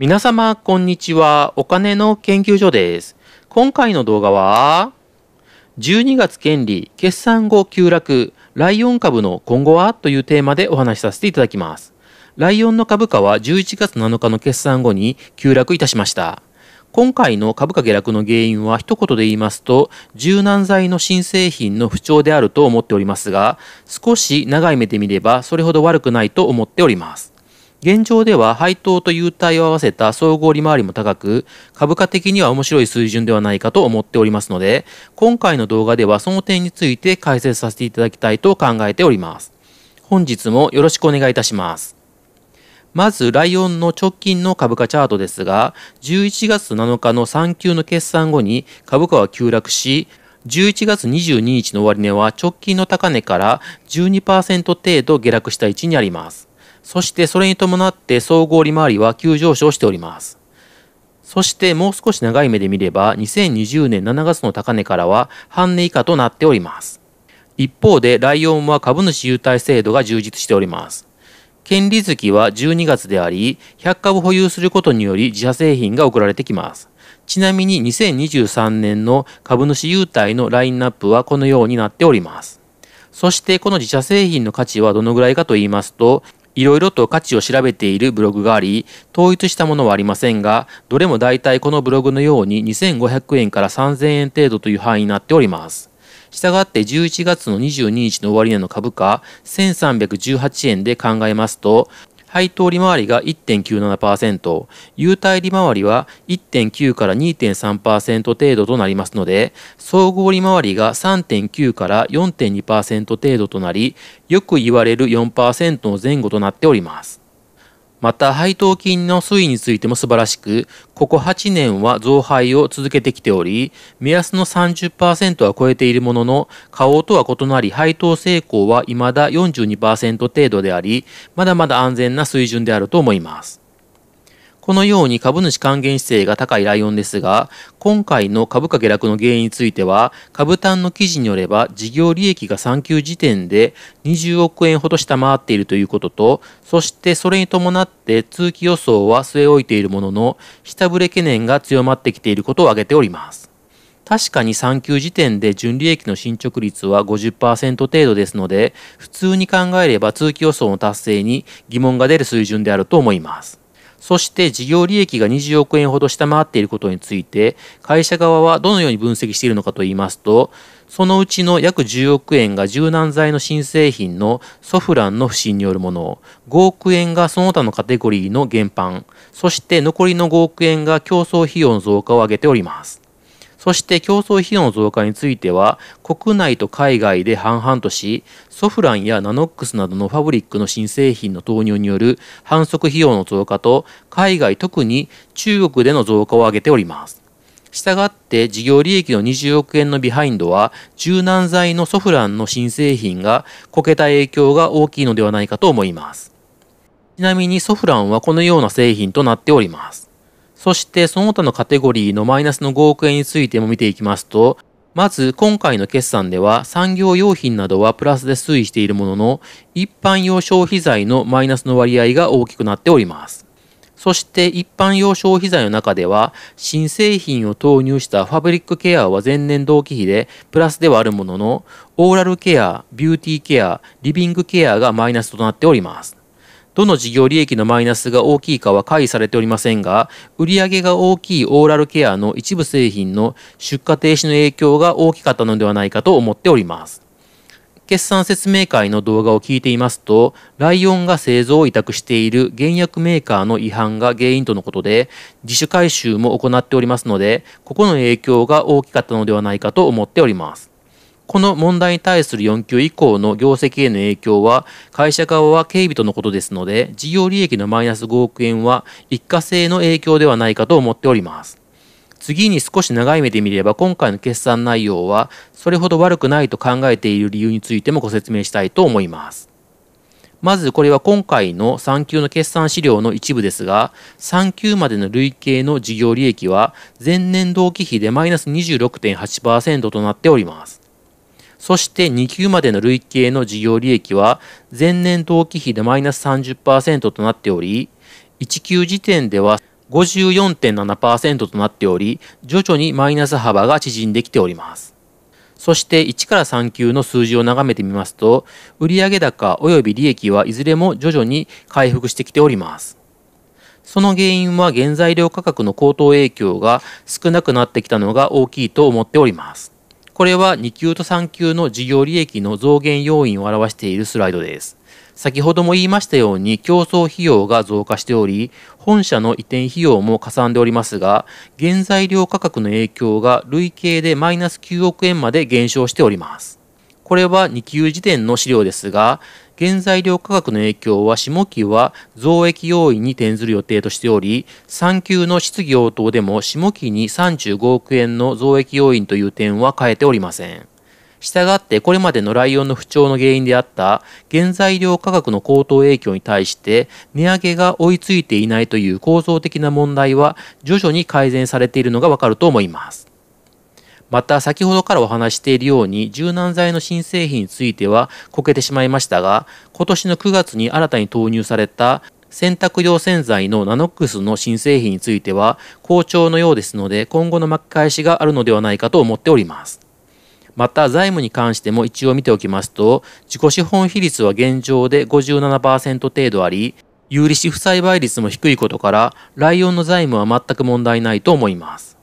皆様、こんにちは。お金の研究所です。今回の動画は、12月権利、決算後急落、ライオン株の今後はというテーマでお話しさせていただきます。ライオンの株価は11月7日の決算後に急落いたしました。今回の株価下落の原因は一言で言いますと、柔軟剤の新製品の不調であると思っておりますが、少し長い目で見ればそれほど悪くないと思っております。現状では配当と優待を合わせた総合利回りも高く、株価的には面白い水準ではないかと思っておりますので、今回の動画ではその点について解説させていただきたいと考えております。本日もよろしくお願いいたします。まず、ライオンの直近の株価チャートですが、11月7日の3級の決算後に株価は急落し、11月22日の終値は直近の高値から12%程度下落した位置にあります。そしてそれに伴って総合利回りは急上昇しております。そしてもう少し長い目で見れば、2020年7月の高値からは半値以下となっております。一方で、ライオンは株主優待制度が充実しております。権利月は12月であり、100株保有することにより自社製品が送られてきます。ちなみに2023年の株主優待のラインナップはこのようになっております。そしてこの自社製品の価値はどのぐらいかと言いますと、いろいろと価値を調べているブログがあり、統一したものはありませんが、どれも大体このブログのように2500円から3000円程度という範囲になっております。したがって11月の22日の終値の株価1318円で考えますと、配当利回りが1.97%、優待利回りは1.9から2.3%程度となりますので、総合利回りが3.9から4.2%程度となり、よく言われる4%の前後となっております。また配当金の推移についても素晴らしく、ここ8年は増配を続けてきており、目安の30%は超えているものの、花王とは異なり配当成功は未だ42%程度であり、まだまだ安全な水準であると思います。このように株主還元姿勢が高いライオンですが、今回の株価下落の原因については、株単の記事によれば事業利益が3級時点で20億円ほど下回っているということと、そしてそれに伴って通期予想は据え置いているものの、下振れ懸念が強まってきていることを挙げております。確かに3級時点で純利益の進捗率は50%程度ですので、普通に考えれば通期予想の達成に疑問が出る水準であると思います。そして事業利益が20億円ほど下回っていることについて、会社側はどのように分析しているのかといいますと、そのうちの約10億円が柔軟剤の新製品のソフランの不振によるもの、5億円がその他のカテゴリーの減版、そして残りの5億円が競争費用の増加を挙げております。そして競争費用の増加については、国内と海外で半々とし、ソフランやナノックスなどのファブリックの新製品の投入による反則費用の増加と、海外特に中国での増加を挙げております。したがって事業利益の20億円のビハインドは柔軟剤のソフランの新製品がこけた影響が大きいのではないかと思います。ちなみにソフランはこのような製品となっております。そしてその他のカテゴリーのマイナスの5億円についても見ていきますと、まず今回の決算では産業用品などはプラスで推移しているものの、一般用消費財のマイナスの割合が大きくなっております。そして一般用消費財の中では、新製品を投入したファブリックケアは前年同期比でプラスではあるものの、オーラルケア、ビューティーケア、リビングケアがマイナスとなっております。どの事業利益のマイナスが大きいかは回避されておりませんが、売上が大きいオーラルケアの一部製品の出荷停止の影響が大きかったのではないかと思っております。決算説明会の動画を聞いていますと、ライオンが製造を委託している原薬メーカーの違反が原因とのことで、自主回収も行っておりますので、ここの影響が大きかったのではないかと思っております。この問題に対する4級以降の業績への影響は、会社側は警備とのことですので、事業利益のマイナス5億円は一過性の影響ではないかと思っております。次に少し長い目で見れば今回の決算内容はそれほど悪くないと考えている理由についてもご説明したいと思います。まずこれは今回の3級の決算資料の一部ですが、3級までの累計の事業利益は前年同期比でマイナス26.8%となっております。そして2級までの累計の事業利益は前年同期比でマイナス30%となっており、1級時点では54.7%となっており、徐々にマイナス幅が縮んできております。そして1から3級の数字を眺めてみますと、売上高及び利益はいずれも徐々に回復してきております。その原因は原材料価格の高騰影響が少なくなってきたのが大きいと思っております。これは2級と3級の事業利益の増減要因を表しているスライドです。先ほども言いましたように競争費用が増加しており、本社の移転費用もかさんでおりますが、原材料価格の影響が累計でマイナス9億円まで減少しております。これは2級時点の資料ですが、原材料価格の影響は下期は増益要因に転ずる予定としており、産休の質疑応答でも下期に35億円の増益要因という点は変えておりません。従ってこれまでのライオンの不調の原因であった原材料価格の高騰影響に対して値上げが追いついていないという構造的な問題は徐々に改善されているのがわかると思います。また先ほどからお話しているように柔軟剤の新製品についてはこけてしまいましたが今年の9月に新たに投入された洗濯用洗剤のナノックスの新製品については好調のようですので今後の巻き返しがあるのではないかと思っておりますまた財務に関しても一応見ておきますと自己資本比率は現状で57%程度あり有利子負債倍率も低いことからライオンの財務は全く問題ないと思います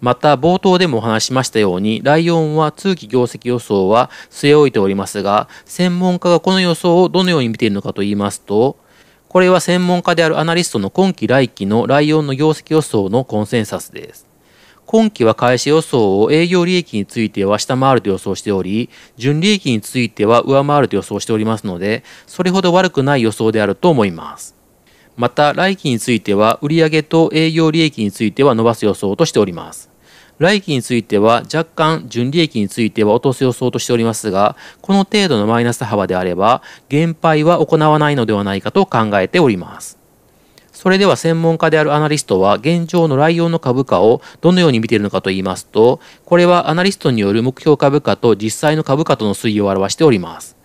また冒頭でもお話しましたように、ライオンは通期業績予想は据え置いておりますが、専門家がこの予想をどのように見ているのかと言いますと、これは専門家であるアナリストの今期来期のライオンの業績予想のコンセンサスです。今期は開始予想を営業利益については下回ると予想しており、純利益については上回ると予想しておりますので、それほど悪くない予想であると思います。また来期については売上と営業利益については伸ばす予想としております。来期については若干純利益については落とす予想としておりますが、この程度のマイナス幅であれば、減配は行わないのではないかと考えております。それでは専門家であるアナリストは現状のライオンの株価をどのように見ているのかと言いますと、これはアナリストによる目標株価と実際の株価との推移を表しております。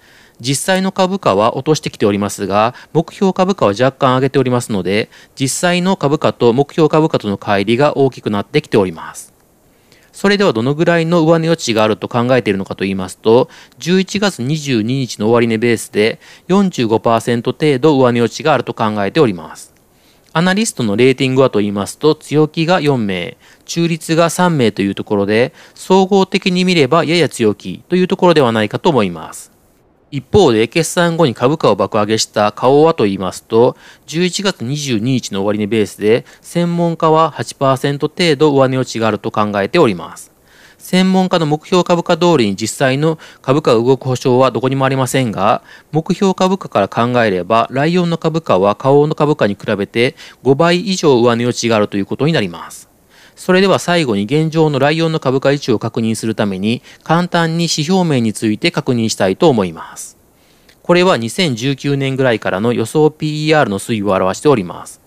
実際の株価は落としてきておりますが、目標株価は若干上げておりますので、実際の株価と目標株価との乖離が大きくなってきております。それではどのぐらいの上値余地があると考えているのかと言いますと、11月22日の終値ベースで45%程度上値余地があると考えております。アナリストのレーティングはと言いますと、強気が4名、中立が3名というところで、総合的に見ればやや強気というところではないかと思います。一方で、決算後に株価を爆上げした花王はと言いますと、11月22日の終値ベースで、専門家は8%程度上値落ちがあると考えております。専門家の目標株価通りに実際の株価が動く保証はどこにもありませんが、目標株価から考えれば、ライオンの株価は花王の株価に比べて5倍以上上値落ちがあるということになります。それでは最後に現状のライオンの株価位置を確認するために簡単に指標面について確認したいと思います。これは2019年ぐらいからの予想 PER の推移を表しております。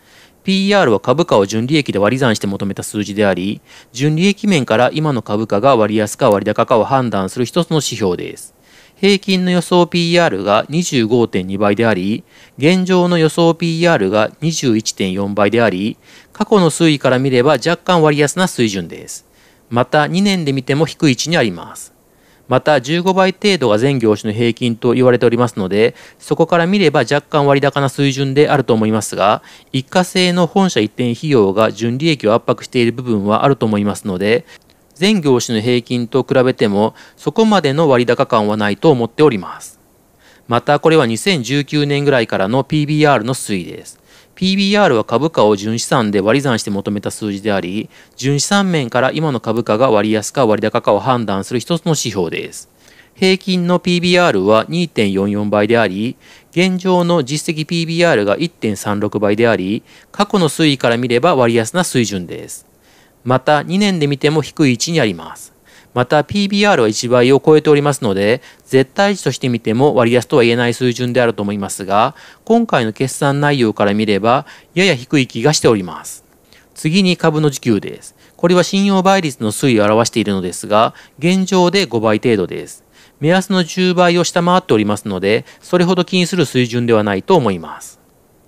PER は株価を純利益で割り算して求めた数字であり、純利益面から今の株価が割安か割高かを判断する一つの指標です。平均の予想 PER が25.2倍であり、現状の予想 PR が21.4倍であり、過去の推移から見れば若干割安な水準です。また2年で見ても低い位置にあります。また15倍程度が全業種の平均と言われておりますので、そこから見れば若干割高な水準であると思いますが、一過性の本社移転費用が純利益を圧迫している部分はあると思いますので、全業種の平均と比べてもそこまでの割高感はないと思っております。またこれは2019年ぐらいからの PBR の推移です。PBR は株価を純資産で割り算して求めた数字であり、純資産面から今の株価が割安か割高かを判断する一つの指標です。平均の PBR は2.44倍であり、現状の実績 PBR が1.36倍であり、過去の推移から見れば割安な水準です。また2年で見ても低い位置にあります。また PBR は1倍を超えておりますので、絶対値としてみても割安とは言えない水準であると思いますが、今回の決算内容から見れば、やや低い気がしております。次に株の時給です。これは信用倍率の推移を表しているのですが、現状で5倍程度です。目安の10倍を下回っておりますので、それほど気にする水準ではないと思います。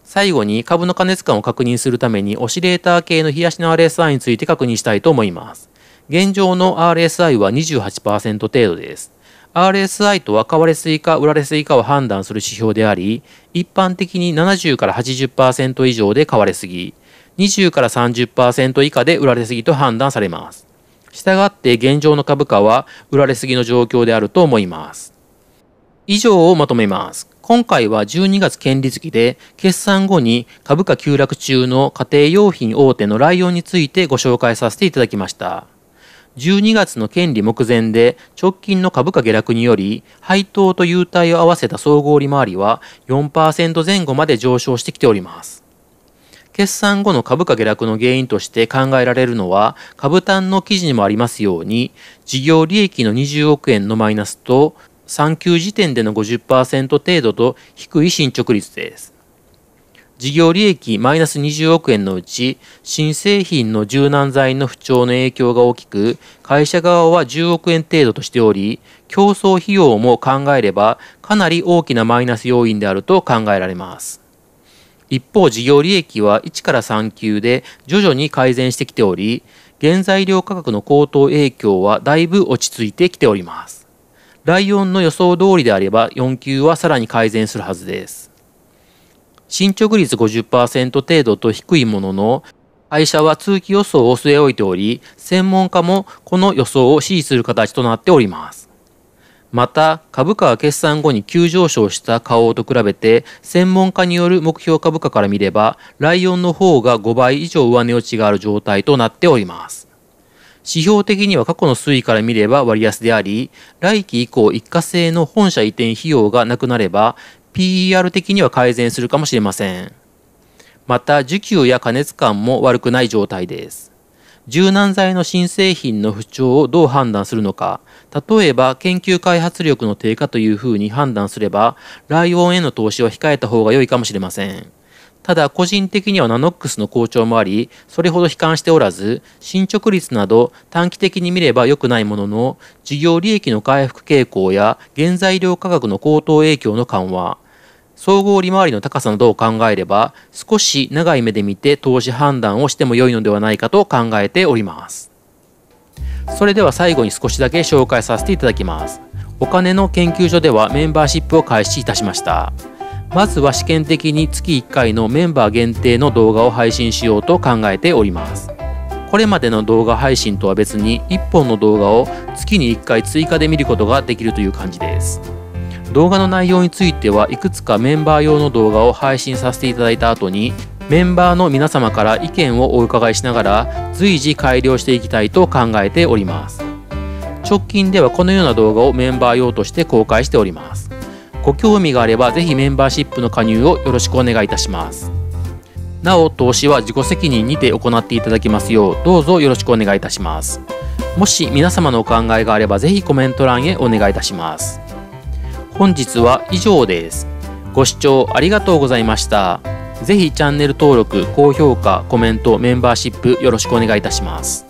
最後に株の加熱感を確認するためにオシレーター系の冷やしの RSI について確認したいと思います。現状の RSI は28%程度です。RSI とは買われすぎか売られすぎかを判断する指標であり、一般的に70から80%以上で買われすぎ、20から30%以下で売られすぎと判断されます。したがって現状の株価は売られすぎの状況であると思います。以上をまとめます。今回は12月権利月で決算後に株価急落中の家庭用品大手のライオンについてご紹介させていただきました。12月の権利目前で直近の株価下落により、配当と優待を合わせた総合利回りは4%前後まで上昇してきております。決算後の株価下落の原因として考えられるのは、株単の記事にもありますように、事業利益の20億円のマイナスと、産休時点での50%程度と低い進捗率です。事業利益マイナス20億円のうち、新製品の柔軟剤の不調の影響が大きく、会社側は10億円程度としており、競争費用も考えれば、かなり大きなマイナス要因であると考えられます。一方、事業利益は1から3級で徐々に改善してきており、原材料価格の高騰影響はだいぶ落ち着いてきております。ライオンの予想通りであれば4級はさらに改善するはずです。進捗率50%程度と低いものの、会社は通期予想を据え置いており、専門家もこの予想を支持する形となっております。また、株価は決算後に急上昇した花王と比べて、専門家による目標株価から見れば、ライオンの方が5倍以上上値落ちがある状態となっております。指標的には過去の推移から見れば割安であり、来期以降一過性の本社移転費用がなくなれば、PR 的には改善するかもしれません。また、需給や加熱感も悪くない状態です。柔軟剤の新製品の不調をどう判断するのか、例えば研究開発力の低下というふうに判断すれば、ライオンへの投資は控えた方が良いかもしれません。ただ個人的にはナノックスの好調もあり、それほど悲観しておらず、進捗率など短期的に見れば良くないものの、事業利益の回復傾向や原材料価格の高騰影響の緩和、総合利回りの高さなどを考えれば、少し長い目で見て投資判断をしても良いのではないかと考えております。それでは最後に少しだけ紹介させていただきます。お金の研究所ではメンバーシップを開始いたしました。まずは試験的に月1回のメンバー限定の動画を配信しようと考えております。これまでの動画配信とは別に1本の動画を月に1回追加で見ることができるという感じです。動画の内容についてはいくつかメンバー用の動画を配信させていただいた後にメンバーの皆様から意見をお伺いしながら随時改良していきたいと考えております。直近ではこのような動画をメンバー用として公開しております。ご興味があればぜひメンバーシップの加入をよろしくお願いいたします。なお、投資は自己責任にて行っていただきますよう、どうぞよろしくお願いいたします。もし皆様のお考えがあればぜひコメント欄へお願いいたします。本日は以上です。ご視聴ありがとうございました。ぜひチャンネル登録、高評価、コメント、メンバーシップよろしくお願いいたします。